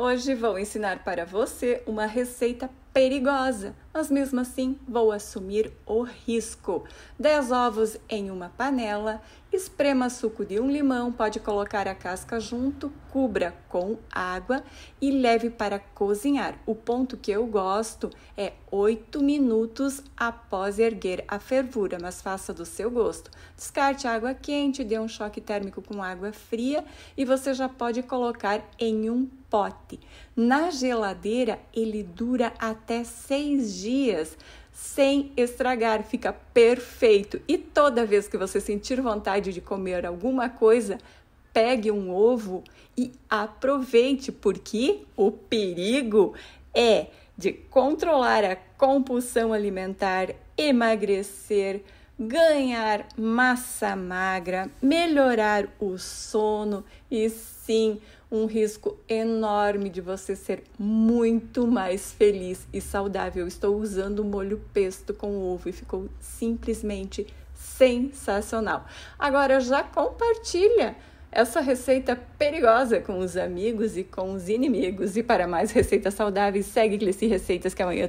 Hoje vou ensinar para você uma receita perigosa, mas mesmo assim vou assumir o risco. 10 ovos em uma panela, esprema suco de um limão, pode colocar a casca junto, cubra com água e leve para cozinhar. O ponto que eu gosto é 8 minutos após erguer a fervura, mas faça do seu gosto. Descarte a água quente, dê um choque térmico com água fria e você já pode colocar em um pote. Na geladeira ele dura até até seis dias sem estragar, fica perfeito. E toda vez que você sentir vontade de comer alguma coisa, pegue um ovo e aproveite, porque o perigo é de controlar a compulsão alimentar, emagrecer, ganhar massa magra, melhorar o sono e sim um risco enorme de você ser muito mais feliz e saudável. Estou usando molho pesto com ovo e ficou simplesmente sensacional. Agora já compartilha essa receita perigosa com os amigos e com os inimigos. E para mais receitas saudáveis, segue Glici Receitas que amanhã